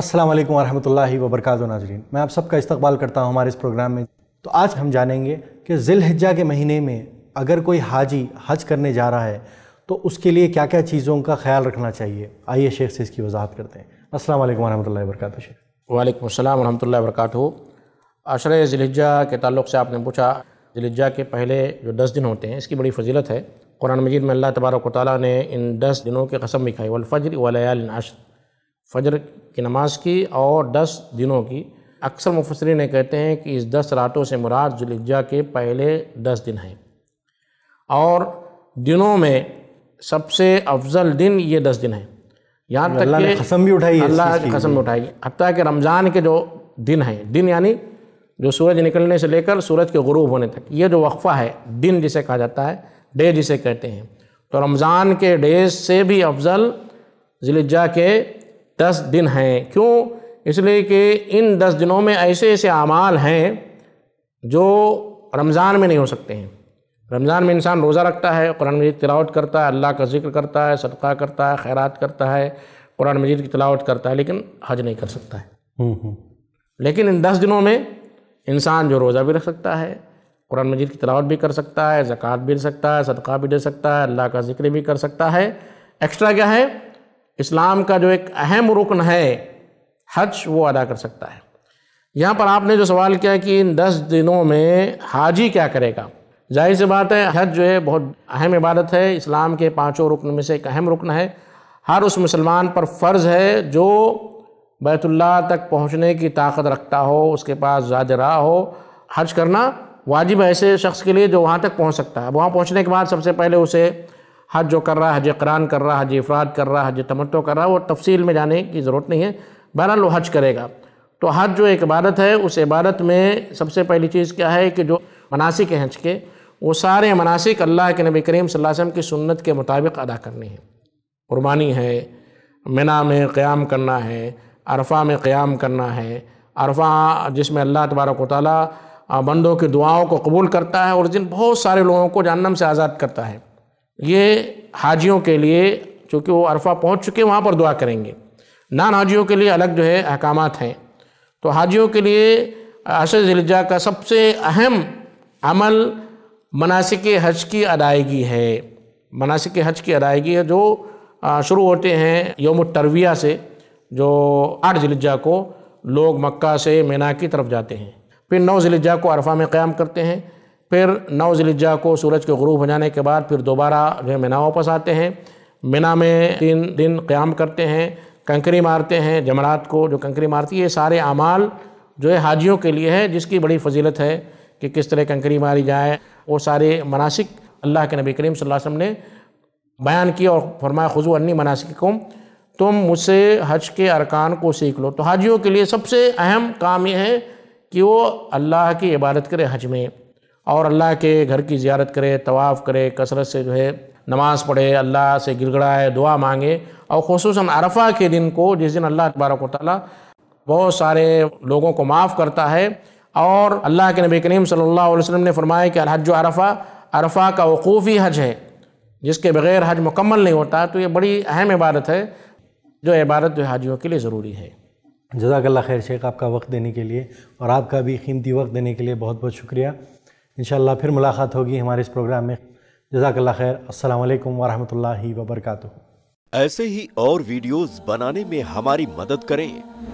अस्सलाम वालेकुम वरहमतुल्लाहि वबरकातुहू नाजरीन मैं आप सबका इस्तकबाल करता हूँ हमारे इस प्रोग्राम में तो आज हम जानेंगे कि ज़िलहिज्जा के महीने में अगर कोई हाजी हज करने जा रहा है तो उसके लिए क्या क्या चीज़ों का ख्याल रखना चाहिए आइए शेख से इसकी वजाहत करते हैं अस्सलाम वालेकुम वरहमतुल्लाहि वबरकातुहू शेख वालेकुम अस्सलाम वरहमतुल्लाहि वबरकातुहू अशर ज़िलहिज्जा के ताल्लुक से आपने पूछा ज़िलहिज्जा के पहले जो दस दिन होते हैं इसकी बड़ी फजीलत है कुरान मजीद में अल्लाह तबारक ताली ने इन दस दिनों की कसम लिखाई वलफ़जर वलयाल अशर फजर की नमाज की और दस दिनों की अक्सर मुफसरी ने कहते हैं कि इस दस रातों से मुराद जुलजा के पहले दस दिन हैं और दिनों में सबसे अफजल दिन ये दस दिन है यहाँ तक कि कसम भी उठाई अल्लाह की कसम भी उठाई हती कि रमज़ान के जो दिन हैं दिन यानी जो सूरज निकलने से लेकर सूरज के गरूब होने तक ये जो वक्फ़ा है दिन जिसे कहा जाता है डे जिसे कहते हैं तो रमज़ान के डेज से भी अफजल जिलजा के दस दिन हैं क्यों इसलिए कि इन दस दिनों में ऐसे ऐसे अमाल हैं जो रमज़ान में नहीं हो सकते हैं रमज़ान में इंसान रोज़ा रखता है कुरान मजीद तिलावट करता है अल्लाह का जिक्र करता है सदका करता है खैरात करता है कुरान मजीद की तिलावट करता है लेकिन हज नहीं कर सकता है हम्म, हम्म। लेकिन इन दस दिनों में इंसान जो रोज़ा भी रख सकता है कुरान मजीद की तलावट भी कर सकता है ज़क़़त भी दे सकता है सदका भी दे सकता है अल्लाह का जिक्र भी कर सकता है एक्स्ट्रा क्या है इस्लाम का जो एक अहम रुकन है हज वो अदा कर सकता है यहाँ पर आपने जो सवाल किया कि इन दस दिनों में हाजी क्या करेगा जाहिर सी बात है हज जो है बहुत अहम इबादत है इस्लाम के पाँचों रुकन में से एक अहम रुकन है हर उस मुसलमान पर फ़र्ज़ है जो बैतुल्ला तक पहुँचने की ताकत रखता हो उसके पास ज़्यादा राह हो हज करना वाजिब ऐसे शख्स के लिए जो वहाँ तक पहुँच सकता है वहाँ पहुँचने के बाद सबसे पहले उसे हज जो कर रहा है हज करान कर रहा है हज अफराद कर रहा है हज तमटो कर रहा है वो तफसील में जाने की ज़रूरत नहीं है बहरहाल हज करेगा तो हज जो एक इबादत है उस इबादत में सबसे पहली चीज़ क्या है कि जो मनासिक हैं हज के वो सारे मनासिक अल्लाह के नबी करीम वसल्लम की सुन्नत के मुताबिक अदा करनी है कुर्बानी है मिना में क़्याम करना है अरफा में क़्याम करना है अरफा जिसमें अल्लाह तबारक वाली बंदों की दुआओं को कबूल करता है और जिन बहुत सारे लोगों को जहन्नम से आज़ाद करता है ये हाजियों के लिए चूँकि वो अरफा पहुँच चुके वहाँ पर दुआ करेंगे नान हाजियों के लिए अलग जो है अहकाम हैं तो हाजियों के लिए अशर जिलजा का सबसे अहम अमल मनासिक हज की अदायगी है मनासिक हज की अदायगी है जो शुरू होते हैं योम तरविया से जो आठ जिलजा को लोग मक्का से मीना की तरफ जाते हैं फिर नौ जिलजा को अरफा में क़्याम करते हैं फिर नौ जिलज्जा को सूरज के गरूब हो जाने के बाद फिर दोबारा जो है मिना वापस आते हैं मिना में तीन दिन क़्याम करते हैं कंकरी मारते हैं जमरात को जो कंकरी मारती है ये सारे अमाल जो है हाजियों के लिए है जिसकी बड़ी फजीलत है कि किस तरह कंकरी मारी जाए वो सारे मनासिक अल्लाह के नबी करीम सल्लल्लाहु अलैहि वसल्लम ने बयान किया और फरमाया खुजू अन्नी मनासिकम तुम मुझसे हज के अरकान को सीख लो तो हाजियों के लिए सबसे अहम काम यह है कि वो अल्लाह की इबादत करे हज में और अल्लाह के घर की ज्यारत करे तवाफ़ करे कसरत से जो है नमाज़ पढ़े अल्लाह से गिड़गड़ाए दुआ मांगे और खसूस अरफा के दिन को जिस दिन अल्लाह तबारक वाली बहुत सारे लोगों को माफ़ करता है और अल्लाह के नबी करीम सल्ला अलैहि ने फरमाया कि हज अरफा अरफा का वकूफ़ी हज है जिसके बगैर हज मुकम्मल नहीं होता तो ये बड़ी अहम इबादत है जो इबादत जो हाजियों के लिए ज़रूरी है जजाकल्ला खैर शेख आपका वक्त देने के लिए और आपका भी कीमती वक्त देने के लिए बहुत बहुत शुक्रिया इन फिर मुलाकात होगी हमारे इस प्रोग्राम में जजाकल्ला खैर असलकम वरहमल वबरकू ऐसे ही और वीडियोस बनाने में हमारी मदद करें